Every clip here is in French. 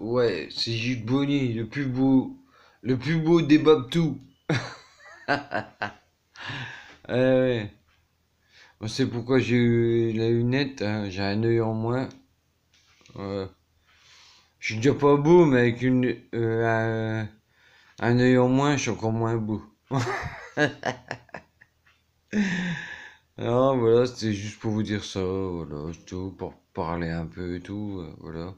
ouais, c'est Gilles Bonny, le plus beau, le plus beau des Babtou. ouais, ouais. pourquoi j'ai eu la lunette, hein, j'ai un œil en moins. Je suis déjà pas beau, mais avec une, euh, un, œil en moins, je suis encore moins beau. Alors voilà, c'était juste pour vous dire ça, voilà, tout, pour parler un peu et tout, euh, voilà.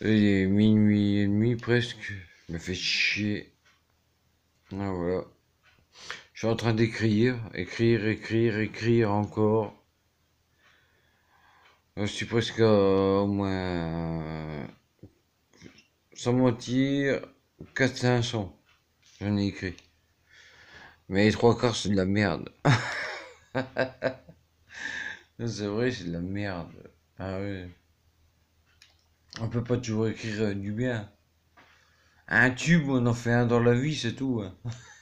Il est minuit et demi presque. Je me fait chier. Ah voilà. Je suis en train d'écrire, écrire, écrire, écrire encore. Euh, je suis presque euh, au moins, euh, sans mentir, 4-5 500 J'en ai écrit. Mais les trois quarts, c'est de la merde. c'est vrai, c'est de la merde. Ah oui. On peut pas toujours écrire euh, du bien. Un tube, on en fait un dans la vie, c'est tout.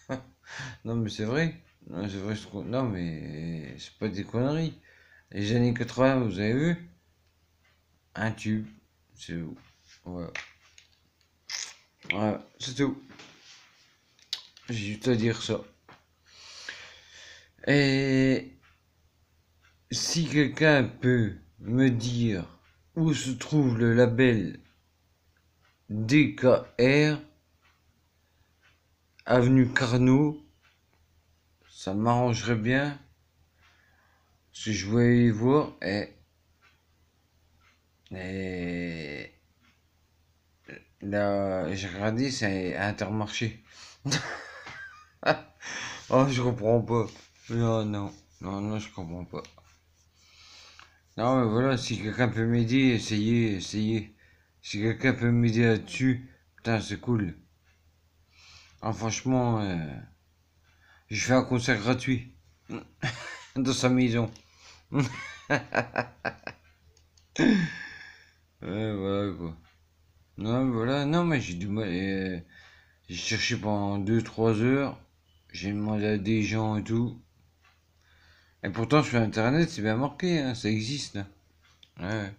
Hein. non, mais c'est vrai. Non, c'est vrai, je Non, mais c'est pas des conneries. Les années 80, vous avez vu Un tube. C'est tout. Voilà. Voilà, c'est tout. J'ai juste à dire ça. Et si quelqu'un peut me dire où se trouve le label DKR Avenue Carnot. Ça m'arrangerait bien si je voulais y voir. Et, eh, eh, là, j'ai regardé, c'est Intermarché. oh, je comprends pas. Non, non, non, non, je comprends pas. Non, mais voilà, si quelqu'un peut m'aider, essayez, essayez. Si quelqu'un peut m'aider là-dessus, putain, c'est cool. Ah, franchement, euh, je fais un concert gratuit dans sa maison. ouais, voilà quoi. Non, mais voilà, non, mais j'ai du mal. Euh, j'ai cherché pendant 2-3 heures. J'ai demandé à des gens et tout. Et pourtant, sur Internet, c'est bien marqué, hein, ça existe. Ouais.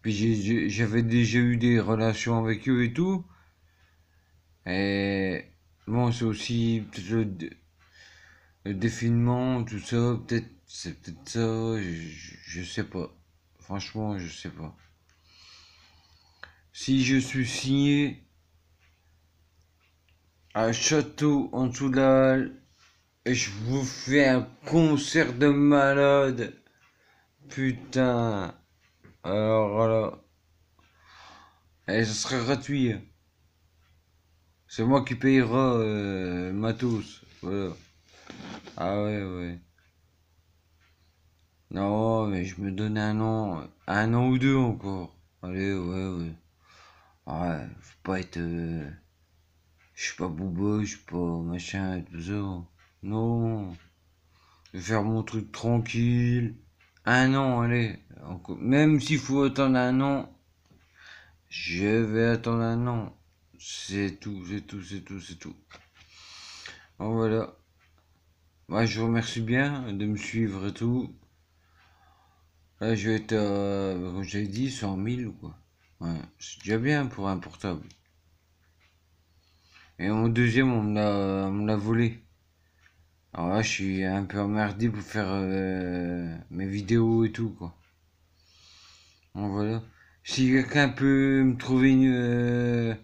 Puis j'avais déjà eu des relations avec eux et tout. Et bon, c'est aussi le, le, définement, tout ça, peut-être, c'est peut-être ça, je, sais pas. Franchement, je sais pas. Si je suis signé à Château en dessous je vous fais un concert de malade. Putain. Alors là. Et eh, ça serait gratuit. C'est moi qui payera euh, matos. Voilà. Ah ouais, ouais. Non, mais je me donne un an. Un an ou deux encore. Allez, ouais, ouais. Ouais, faut pas être. Euh, je suis pas boubou, je suis pas machin, tout ça. Non. Je vais faire mon truc tranquille. Un an, allez. Même s'il faut attendre un an, je vais attendre un an. C'est tout, c'est tout, c'est tout, c'est tout. voilà. Moi, je vous remercie bien de me suivre et tout. Là, je vais être, euh, j'ai dit, 100 000 ou quoi. c'est déjà bien pour un portable. Et mon deuxième, on me l'a volé. Alors là, je suis un peu emmerdé pour faire euh, mes vidéos et tout, quoi. Bon, voilà. Si quelqu'un peut me trouver une, euh,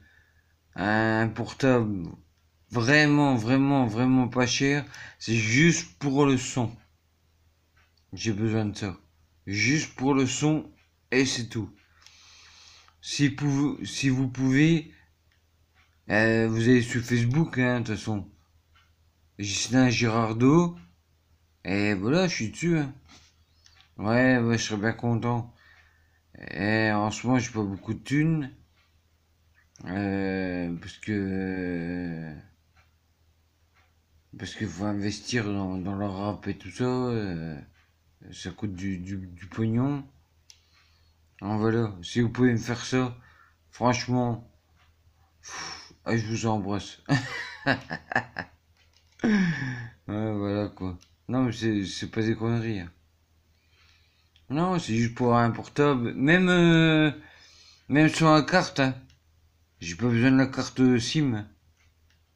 un portable vraiment, vraiment, vraiment pas cher, c'est juste pour le son. J'ai besoin de ça. Juste pour le son et c'est tout. Si, vous, si vous pouvez, euh, vous allez sur Facebook, hein, de toute façon. Justin Girardot. Et eh, voilà, bah je suis dessus. Hein. Ouais, bah, je serais bien content. Et eh, en ce moment, j'ai pas beaucoup de thunes. Euh, parce que. Parce qu'il faut investir dans, dans le rap et tout ça. Euh, ça coûte du, du, pognon. en voilà, si vous pouvez me faire ça, franchement, ah, je vous embrasse. voilà quoi. Non, mais c'est pas des conneries. Hein. Non, c'est juste pour un portable. Même, euh, même sur la carte. Hein. J'ai pas besoin de la carte SIM.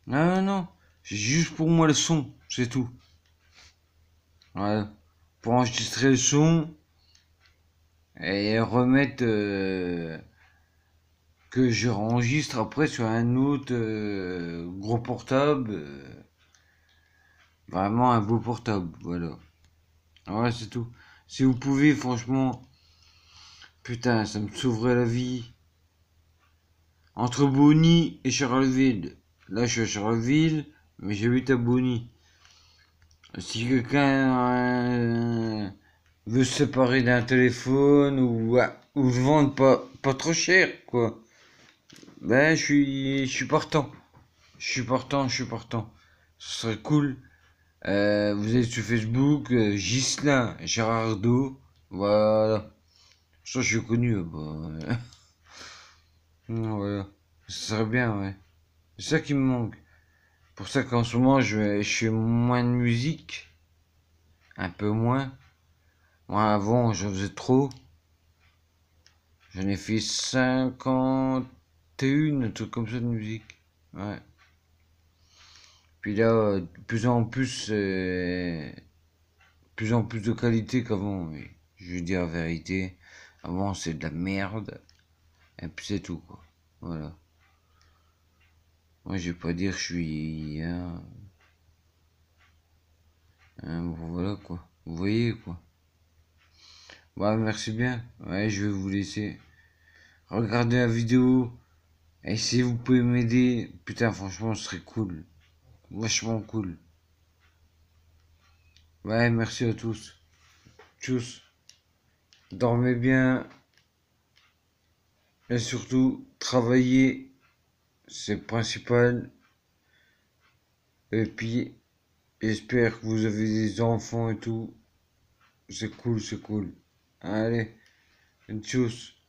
Non, non, C'est juste pour moi le son. C'est tout. Voilà. Pour enregistrer le son. Et remettre. Euh, que je enregistre après sur un autre euh, gros portable. Vraiment un beau portable, voilà. Voilà c'est tout. Si vous pouvez, franchement, putain, ça me sauverait la vie. Entre Bonnie et Charleville. Là, je suis à Charleville, mais j'habite à Bonnie Si quelqu'un euh, veut se séparer d'un téléphone ou, ou vendre pas, pas trop cher, quoi, ben, je suis, je suis partant. Je suis partant, je suis partant. Ce serait cool. Euh, vous êtes sur Facebook, euh, Gislain Gérardo. Voilà. Ça, je suis connu. Euh, bah. voilà. Ça serait bien, ouais. C'est ça qui me manque. Pour ça qu'en ce moment, je, fais moins de musique. Un peu moins. Moi, avant, je faisais trop. J'en ai fait 51, un truc comme ça de musique. Ouais. Puis là, euh, de plus en plus, euh, plus en plus de qualité qu'avant. Mais je veux dire la vérité, avant c'est de la merde. Et puis c'est tout, quoi. Voilà. Moi, je vais pas dire que je suis. Hein. Hein, voilà, quoi. Vous voyez, quoi. Bah, merci bien. Ouais, je vais vous laisser. regarder la vidéo. Et si vous pouvez m'aider, putain, franchement, ce serait cool vachement cool. Ouais, merci à tous. Tchuss. Dormez bien. Et surtout, travaillez. C'est principal. Et puis, j'espère que vous avez des enfants et tout. C'est cool, c'est cool. Allez, tchuss.